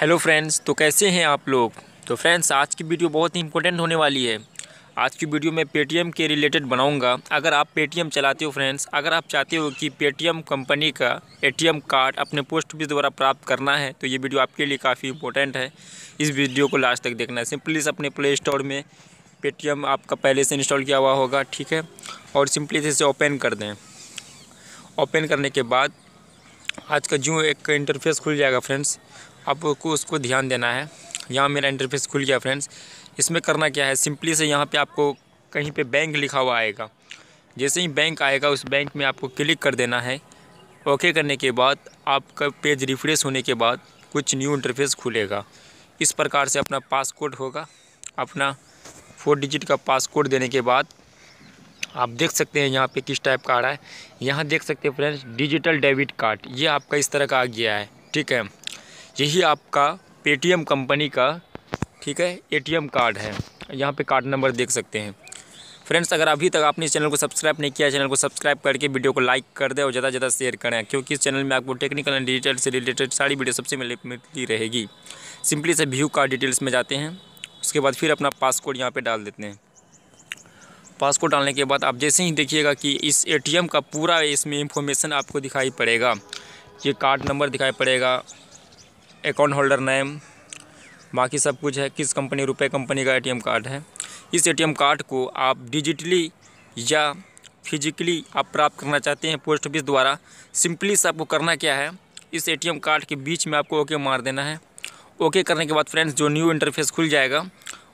hello friends तो कैसे हैं आप लोग तो फ्रेंड्स आज की वीडियो बहुत ही इंपॉर्टेंट होने वाली है आज की वीडियो मैं पेटीएम के रिलेटेड बनाऊंगा अगर आप पेटीएम चलाते हो फ्रेंड्स अगर आप चाहते हो कि पेटीएम कंपनी का एटीएम कार्ड अपने पोस्ट ऑफिस द्वारा प्राप्त करना है तो ये वीडियो आपके लिए काफ़ी इंपॉर्टेंट है इस वीडियो को लास्ट तक देखना है सिंपली अपने प्ले स्टोर में पेटीएम आपका पहले से इंस्टॉल किया हुआ होगा ठीक है और सिंपली इसे ओपन कर दें ओपन करने के बाद आज का जो एक इंटरफेस खुल जाएगा फ्रेंड्स आपको उसको ध्यान देना है यहाँ मेरा इंटरफेस खुल गया फ्रेंड्स इसमें करना क्या है सिंपली से यहाँ पे आपको कहीं पे बैंक लिखा हुआ आएगा जैसे ही बैंक आएगा उस बैंक में आपको क्लिक कर देना है ओके करने के बाद आपका पेज रिफ्रेश होने के बाद कुछ न्यू इंटरफेस खुलेगा इस प्रकार से अपना पासकोड होगा अपना फोर डिजिट का पासकोड देने के बाद आप देख सकते हैं यहाँ पे किस टाइप का आ रहा है यहाँ देख सकते हैं फ्रेंड्स डिजिटल डेबिट कार्ड ये आपका इस तरह का आ गया है ठीक है यही आपका पेटीएम कंपनी का ठीक है एटीएम कार्ड है यहाँ पे कार्ड नंबर देख सकते हैं फ्रेंड्स अगर अभी तक आपने इस चैनल को सब्सक्राइब नहीं किया चैनल को सब्सक्राइब करके वीडियो को लाइक कर दें और ज़्यादा से ज़्यादा शेयर करें क्योंकि इस चैनल में आपको टेक्निकल एंड डिजिटल से रिलेटेड सारी वीडियो सबसे मिलती रहेगी सिंपली से व्यू कार्ड डिटेल्स में जाते हैं उसके बाद फिर अपना पासकोड यहाँ पर डाल देते हैं पासपोर्ट डालने के बाद आप जैसे ही देखिएगा कि इस एटीएम का पूरा इसमें इंफॉर्मेशन आपको दिखाई पड़ेगा ये कार्ड नंबर दिखाई पड़ेगा अकाउंट होल्डर नेम बाकी सब कुछ है किस कंपनी रुपए कंपनी का एटीएम कार्ड है इस एटीएम कार्ड को आप डिजिटली या फिजिकली आप प्राप्त करना चाहते हैं पोस्ट ऑफिस द्वारा सिंपली से आपको करना क्या है इस एटीएम कार्ड के बीच में आपको ओके मार देना है ओके करने के बाद फ्रेंड्स जो न्यू इंटरफेस खुल जाएगा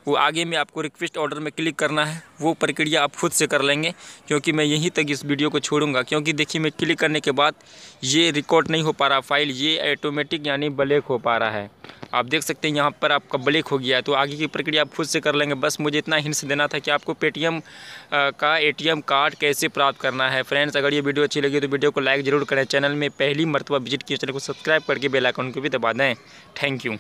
वो आगे में आपको रिक्वेस्ट ऑर्डर में क्लिक करना है वो प्रक्रिया आप खुद से कर लेंगे क्योंकि मैं यहीं तक इस वीडियो को छोड़ूंगा क्योंकि देखिए मैं क्लिक करने के बाद ये रिकॉर्ड नहीं हो पा रहा फाइल ये ऑटोमेटिक यानी ब्लैक हो पा रहा है आप देख सकते हैं यहाँ पर आपका ब्लैक हो गया है तो आगे की प्रक्रिया आप खुद से कर लेंगे बस मुझे इतना हिंस देना था कि आपको पेटीएम का एटीएम कार्ड कैसे प्राप्त करना है फ्रेंड्स अगर ये वीडियो अच्छी लगी तो वीडियो को लाइक जरूर करें चैनल में पहली मरतबा विजिट किए चैनल को सब्सक्राइब करके बेलाइकन को भी दबा दें थैंक यू